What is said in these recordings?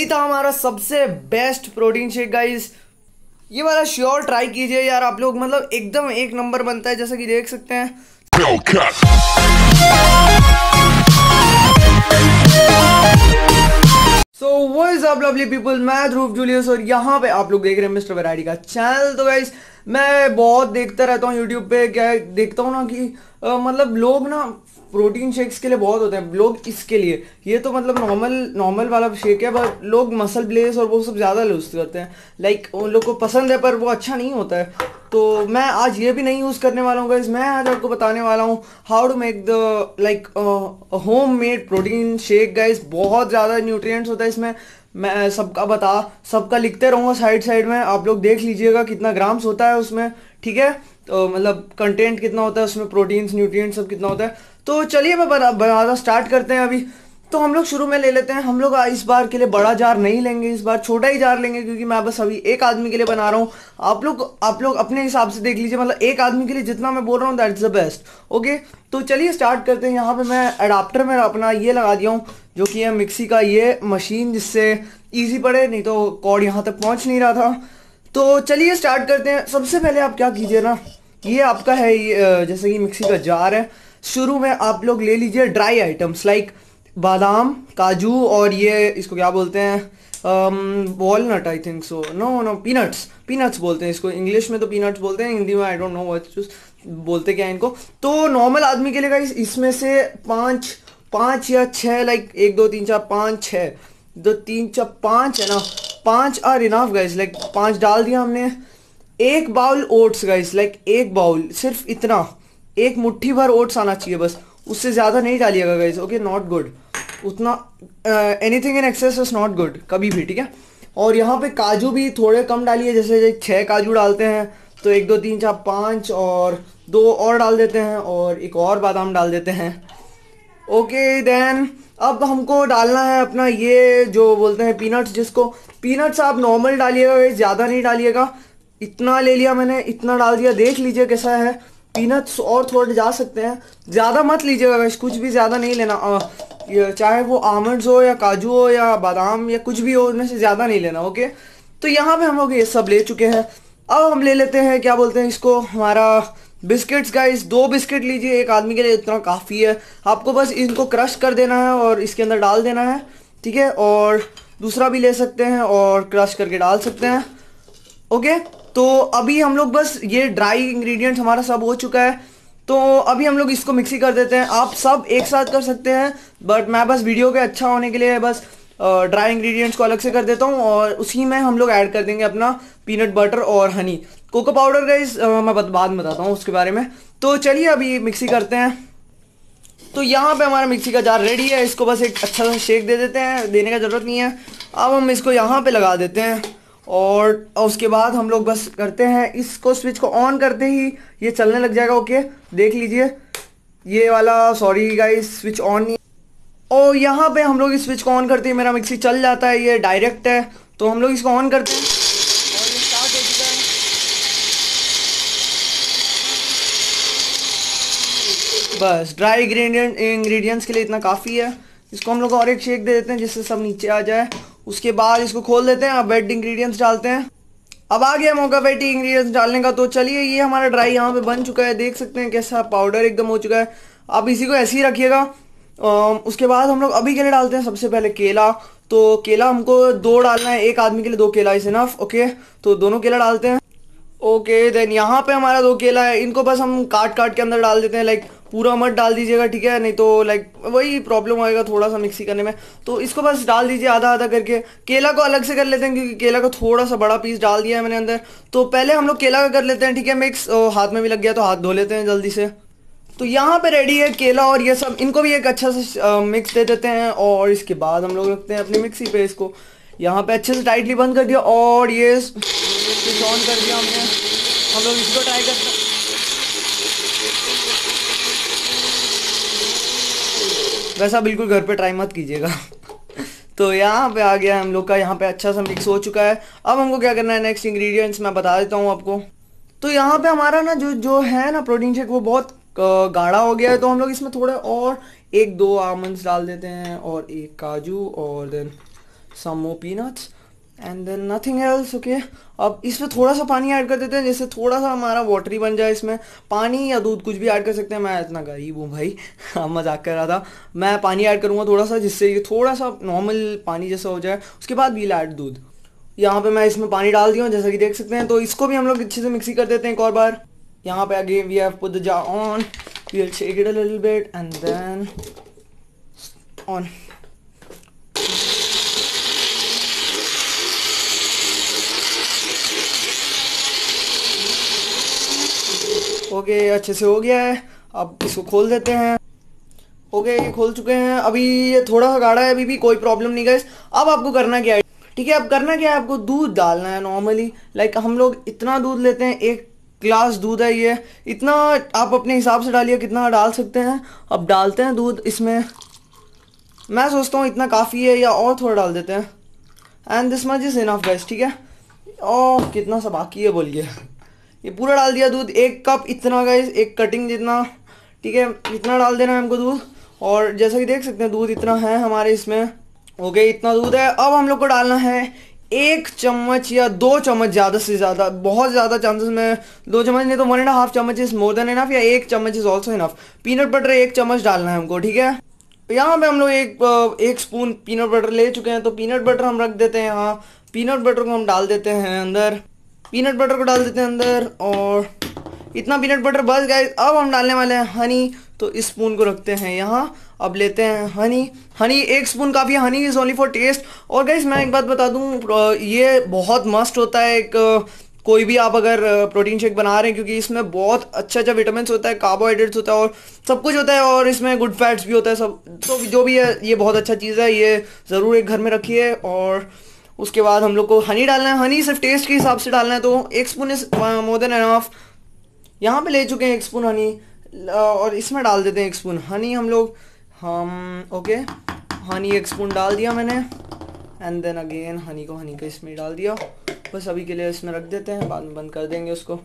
यही था हमारा सबसे बेस्ट प्रोटीन शेक गाइस ये वाला श्योर ट्राई कीजिए यार आप लोग मतलब एकदम एक नंबर बनता है जैसा कि देख सकते हैं so voice of lovely people मैं ध्रुव जूलियस और यहाँ पे आप लोग देख रहे हैं मिस्टर वैरायटी का चैनल तो गाइज मैं बहुत देखता रहता हूँ यूट्यूब पे क्या देखता हूँ ना कि आ, मतलब लोग ना प्रोटीन शेक्स के लिए बहुत होते हैं लोग इसके लिए ये तो मतलब नॉर्मल नॉर्मल वाला शेक है बट लोग मसल ब्लेस और वो सब ज़्यादा यूज़ करते हैं लाइक उन लोग को पसंद है पर वो अच्छा नहीं होता है तो मैं आज ये भी नहीं यूज़ करने वाला हूँ गाइज मैं आज आपको बताने वाला हूँ how to make the like homemade protein shake guys बहुत ज़्यादा न्यूट्रिएंट्स होता है इसमें मैं सबका बता सबका लिखते रहूँगा साइड साइड में आप लोग देख लीजिएगा कितना ग्राम्स होता है उसमें ठीक है तो मतलब कंटेंट कितना होता है उसमें प्रोटीन्स न्यूट्रिएंट्स सब कितना होता है तो चलिए मैं बना बनाना स्टार्ट करते हैं अभी तो हम लोग शुरू में ले लेते हैं हम लोग इस बार के लिए बड़ा जार नहीं लेंगे इस बार छोटा ही जार लेंगे क्योंकि मैं बस अभी एक आदमी के लिए बना रहा हूँ आप लोग आप लोग अपने हिसाब से देख लीजिए मतलब एक आदमी के लिए जितना मैं बोल रहा हूँ that is the best okay तो चलिए स्टार्ट करते हैं यहाँ पे मैं अडाप्टर में अपना ये लगा दिया हूँ जो कि है मिक्सी का ये मशीन जिससे ईजी पड़े नहीं तो कॉड यहाँ तक पहुँच नहीं रहा था तो चलिए स्टार्ट करते हैं सबसे पहले आप क्या कीजिए ना ये आपका है ये जैसे कि मिक्सी का जार है शुरू में आप लोग ले लीजिए ड्राई आइटम्स लाइक बादाम काजू और ये इसको क्या बोलते हैं walnut I think so no no peanuts peanuts बोलते हैं इसको इंग्लिश में तो पीनट्स बोलते हैं हिंदी में आई डोंट नो वट बोलते क्या है इनको तो नॉर्मल आदमी के लिए गाइस इसमें से पाँच पाँच या छः लाइक एक दो तीन चार पाँच छः दो तीन चार पाँच है ना पाँच आर इनाफ गाइस लाइक पाँच डाल दिया हमने एक बाउल ओट्स गाइस लाइक एक बाउल सिर्फ इतना एक मुट्ठी भर ओट्स आना चाहिए बस उससे ज़्यादा नहीं डालिएगा गाइज ओके नॉट गुड उतना thing in excess is not good कभी भी ठीक है और यहाँ पे काजू भी थोड़े कम डालिए जैसे छः काजू डालते हैं तो एक दो तीन चार पाँच और दो और डाल देते हैं और एक और बादाम डाल देते हैं ओके देन अब हमको डालना है अपना ये जो बोलते हैं पीनट्स जिसको पीनट्स आप नॉर्मल डालिएगा ज़्यादा नहीं डालिएगा इतना ले लिया मैंने इतना डाल दिया देख लीजिए कैसा है पीनट्स और थोड़े जा सकते हैं ज़्यादा मत लीजिएगा वैसे कुछ भी ज़्यादा नहीं लेना आ, चाहे वो आमंड्स हो या काजू हो या बादाम या कुछ भी हो उनमें से ज़्यादा नहीं लेना ओके तो यहाँ पे हम लोग ये सब ले चुके हैं अब हम ले लेते हैं क्या बोलते हैं इसको हमारा बिस्किट्स का दो बिस्किट लीजिए एक आदमी के लिए इतना काफ़ी है आपको बस इनको क्रश कर देना है और इसके अंदर डाल देना है ठीक है और दूसरा भी ले सकते हैं और क्रश करके डाल सकते हैं ओके तो अभी हम लोग बस ये ड्राई इंग्रेडिएंट हमारा सब हो चुका है तो अभी हम लोग इसको मिक्सी कर देते हैं आप सब एक साथ कर सकते हैं बट मैं बस वीडियो के अच्छा होने के लिए बस ड्राई इंग्रेडिएंट्स को अलग से कर देता हूँ और उसी में हम लोग ऐड कर देंगे अपना पीनट बटर और हनी कोको पाउडर का इस मैं बाद में बताता हूँ उसके बारे में तो चलिए अभी मिक्सी करते हैं तो यहाँ पे हमारा मिक्सी का जार रेडी है इसको बस एक अच्छा सा शेक दे देते हैं देने का ज़रूरत नहीं है अब हम इसको यहाँ पे लगा देते हैं और उसके बाद हम लोग बस करते हैं इसको स्विच को ऑन करते ही ये चलने लग जाएगा ओके देख लीजिए ये वाला सॉरी गाइस स्विच ऑन नहीं और यहाँ पे हम लोग इस स्विच को ऑन करते हैं मेरा मिक्सी चल जाता है ये डायरेक्ट है तो हम लोग इसको ऑन करते हैं बस ड्राई इंग्रेडिएंट्स के लिए इतना काफ़ी है इसको हम लोग और एक शेक दे देते हैं जिससे सब नीचे आ जाए उसके बाद इसको खोल देते हैं अब वेट इंग्रेडिएंट्स डालते हैं अब आ गया मौका वेट इंग्रेडिएंट्स डालने का तो चलिए ये हमारा ड्राई यहाँ पे बन चुका है देख सकते हैं कैसा पाउडर एकदम हो चुका है आप इसी को ऐसे ही रखिएगा उसके बाद हम लोग अभी के लिए डालते हैं सबसे पहले केला तो केला हमको दो डालना है एक आदमी के लिए दो केला इज इनफ ओके तो दोनों केला डालते हैं ओके देन यहाँ पे हमारा दो केला है इनको बस हम काट काट के अंदर डाल देते हैं लाइक पूरा मत डाल दीजिएगा ठीक है नहीं तो लाइक वही प्रॉब्लम आएगा थोड़ा सा मिक्सी करने में तो इसको बस डाल दीजिए आधा आधा करके केला को अलग से कर लेते हैं क्योंकि केला का थोड़ा सा बड़ा पीस डाल दिया है मैंने अंदर तो पहले हम लोग केला का कर लेते हैं ठीक है मिक्स हाथ में भी लग गया तो हाथ धो लेते हैं जल्दी से तो यहाँ पे रेडी है केला और ये सब इनको भी एक अच्छा सा मिक्स दे देते हैं और इसके बाद हम लोग रखते हैं अपनी मिक्सी पे इसको यहाँ पे अच्छे से टाइटली बंद कर दिया और ये ऑन कर दिया हमने हम लोग इसको ट्राई करते हैं वैसा बिल्कुल घर पे ट्राई मत कीजिएगा तो यहाँ पे आ गया हम लोग का यहाँ पे अच्छा सा मिक्स हो चुका है अब हमको क्या करना है नेक्स्ट इंग्रेडिएंट्स मैं बता देता हूँ आपको तो यहाँ पे हमारा ना जो जो है ना प्रोटीन शेक वो बहुत गाढ़ा हो गया है तो हम लोग इसमें थोड़े और एक दो आमंड्स डाल देते हैं और एक काजू और then some more peanuts and then nothing else okay अब इसमें थोड़ा सा पानी ऐड कर देते हैं जैसे थोड़ा सा हमारा वाटरी बन जाए इसमें पानी या दूध कुछ भी ऐड कर सकते हैं मैं इतना गरीब हूँ भाई हाँ, मजाक कर रहा था मैं पानी ऐड करूँगा थोड़ा सा जिससे ये थोड़ा सा नॉर्मल पानी जैसा हो जाए उसके बाद वील ऐड दूध यहाँ पे मैं इसमें पानी डाल दिया हूँ जैसा कि देख सकते हैं तो इसको भी हम लोग अच्छे से मिक्सी कर देते हैं एक और बार यहाँ पे again we have put the jar on we will shake it a little bit and then on okay अच्छे से हो गया है अब इसको खोल देते हैं ओके ये खोल चुके हैं अभी ये थोड़ा सा गाढ़ा है अभी भी कोई प्रॉब्लम नहीं गई अब आपको करना क्या है ठीक है अब करना क्या है आपको दूध डालना है नॉर्मली लाइक हम लोग इतना दूध लेते हैं एक ग्लास दूध है ये इतना आप अपने हिसाब से डालिए कितना डाल सकते हैं अब डालते हैं दूध इसमें मैं सोचता हूँ इतना काफ़ी है या और थोड़ा डाल देते हैं and this much is enough best ठीक है ओह कितना सा बाकी है बोलिए ये पूरा डाल दिया दूध एक कप इतना का एक कटिंग जितना ठीक है इतना डाल देना है हमको दूध और जैसा कि देख सकते हैं दूध इतना है हमारे इसमें ओके इतना दूध है अब हम लोग को डालना है एक चम्मच या दो चम्मच ज़्यादा से ज़्यादा बहुत ज़्यादा चांसेस में दो चम्मच नहीं तो वन एंड हाफ चम्मच इज़ मोर देन इनफ या एक चम्मच is also enough peanut butter एक चम्मच डालना है हमको ठीक है तो यहाँ पे हम लोग एक एक स्पून पीनट बटर ले चुके हैं तो पीनट बटर हम रख देते हैं यहाँ पीनट बटर को हम डाल देते हैं अंदर पीनट बटर को डाल देते हैं अंदर और इतना पीनट बटर बस गए अब हम डालने वाले हैं हनी तो इस स्पून को रखते हैं यहाँ अब लेते हैं हनी हनी एक स्पून काफ़ी honey is only for taste और गाइज मैं एक बात बता दूँ ये बहुत मस्त होता है एक कोई भी आप अगर प्रोटीन शेक बना रहे हैं क्योंकि इसमें बहुत अच्छा अच्छा विटामिन होता है कार्बोहाइड्रेट्स होता है और सब कुछ होता है और इसमें गुड फैट्स भी होता है सब तो जो भी है ये बहुत अच्छा चीज़ है ये ज़रूर एक घर में रखिए और उसके बाद हम लोग को हनी डालना है हनी सिर्फ टेस्ट के हिसाब से डालना है तो एक स्पून मोर देन एनफ यहाँ पे ले चुके हैं एक स्पून हनी uh, और इसमें डाल देते हैं एक स्पून हनी हम लोग हम ओके हनी एक स्पून डाल दिया मैंने एंड देन अगेन हनी को हनी को इसमें डाल दिया बस अभी के लिए इसमें रख देते हैं बाद में बंद कर देंगे उसको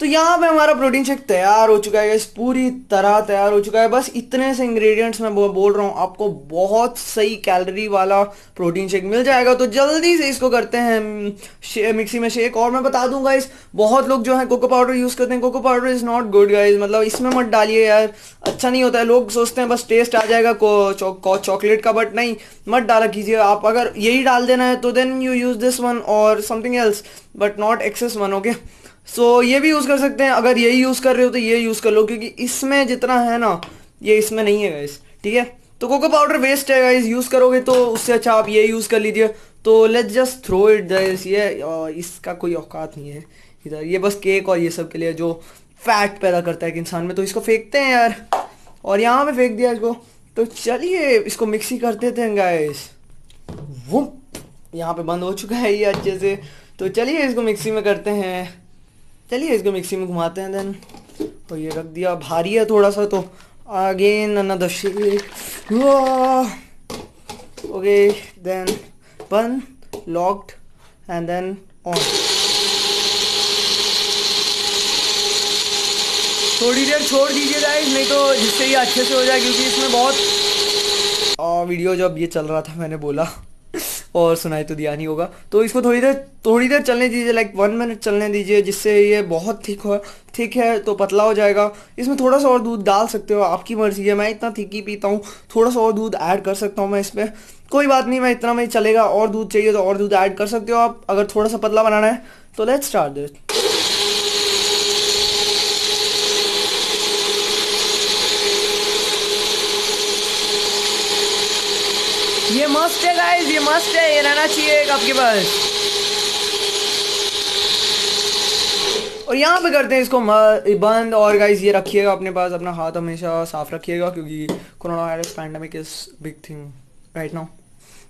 तो यहाँ पे हमारा प्रोटीन शेक तैयार हो चुका है इस पूरी तरह तैयार हो चुका है बस इतने से इंग्रेडिएंट्स मैं बोल रहा हूँ आपको बहुत सही कैलोरी वाला प्रोटीन शेक मिल जाएगा तो जल्दी से इसको करते हैं मिक्सी में शेक और मैं बता दूंगा इस बहुत लोग जो है कोको पाउडर यूज़ करते हैं cocoa powder is not good guys मतलब इसमें मत डालिए यार अच्छा नहीं होता है लोग सोचते हैं बस टेस्ट आ जाएगा चॉकलेट का बट नहीं मत डाला कीजिए आप अगर यही डाल देना है तो then you use this one और something else but not excess one okay so so, ये भी यूज़ कर सकते हैं अगर यही यूज़ कर रहे हो तो ये यूज़ कर लो क्योंकि इसमें जितना है ना ये इसमें नहीं है गाइस ठीक है तो कोको पाउडर वेस्ट है गाइस यूज़ करोगे तो उससे अच्छा आप ये यूज़ कर लीजिए तो let's just throw it guys ये इसका कोई औकात नहीं है इधर ये बस केक और ये सब के लिए जो फैट पैदा करता है एक इंसान में तो इसको फेंकते हैं यार और यहाँ पे फेंक दिया इसको तो चलिए इसको मिक्सी कर देते हैं गाइस वो यहाँ पे बंद हो चुका है ये अच्छे से तो चलिए इसको मिक्सी में करते हैं चलिए इसको मिक्सी में घुमाते हैं देन तो ये रख दिया भारी है थोड़ा सा तो again another shake okay then bun locked and then on थोड़ी देर छोड़ दीजिए गाइस नहीं तो जिससे ये अच्छे से हो जाए क्योंकि इसमें बहुत वीडियो जब ये चल रहा था मैंने बोला और सुनाई तो दिया नहीं होगा तो इसको थोड़ी देर थोड़ी देर चलने दीजिए लाइक वन मिनट चलने दीजिए जिससे ये बहुत थिक हो ठीक है तो पतला हो जाएगा इसमें थोड़ा सा और दूध डाल सकते हो आपकी मर्जी है मैं इतना ही पीता हूँ थोड़ा सा और दूध ऐड कर सकता हूँ मैं इसमें कोई बात नहीं मैं इतना में चलेगा और दूध चाहिए तो और दूध ऐड कर सकते हो आप अगर थोड़ा सा पतला बनाना है तो लेट्स स्टार्ट दिस है गाइस ये मस्त है ये रहना चाहिए एक आपके पास और यहाँ पे करते हैं इसको बंद और गाइस ये रखिएगा अपने पास अपना हाथ हमेशा साफ रखिएगा क्योंकि corona virus pandemic is big thing right now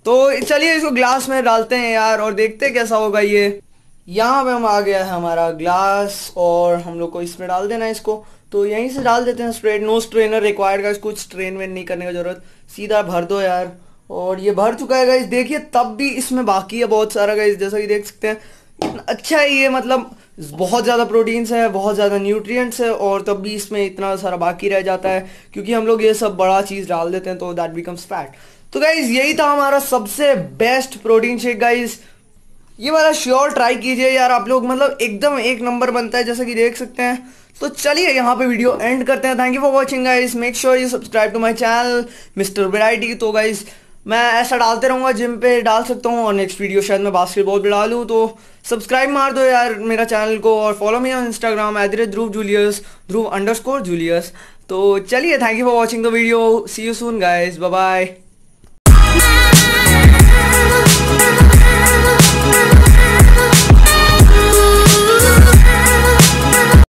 तो चलिए इसको ग्लास में डालते हैं यार और देखते हैं कैसा होगा ये यहाँ पे हम आ गया है हमारा ग्लास और हम लोग को इसमें डाल देना है इसको तो यहीं से डाल देते हैं स्प्रेड नो स्ट्रेनर रिक्वायर्ड का कुछ स्ट्रेन वेन नहीं करने की जरूरत सीधा भर दो यार और ये भर चुका है गाइज देखिए तब भी इसमें बाकी है बहुत सारा गाइज जैसा कि देख सकते हैं इतना अच्छा है ये मतलब बहुत ज़्यादा प्रोटीन्स है बहुत ज़्यादा न्यूट्रिएंट्स है और तब भी इसमें इतना सारा बाकी रह जाता है क्योंकि हम लोग ये सब बड़ा चीज़ डाल देते हैं तो दैट बिकम्स फैट तो गाइज यही था हमारा सबसे बेस्ट प्रोटीन शेक गाइज ये वाला श्योर ट्राई कीजिए यार आप लोग मतलब एकदम एक नंबर बनता है जैसा कि देख सकते हैं तो चलिए यहाँ पे वीडियो एंड करते हैं thank you for watching guys make sure you subscribe to my channel mister variety तो गाइज़ मैं ऐसा डालते रहूँगा जिम पे डाल सकता हूँ और नेक्स्ट वीडियो शायद मैं बास्केटबॉल पे डालूँ तो सब्सक्राइब मार दो यार मेरा चैनल को और follow me on Instagram at the rate Dhruv Julius Dhruv underscore Julius तो चलिए thank you for watching the video see you soon guys bye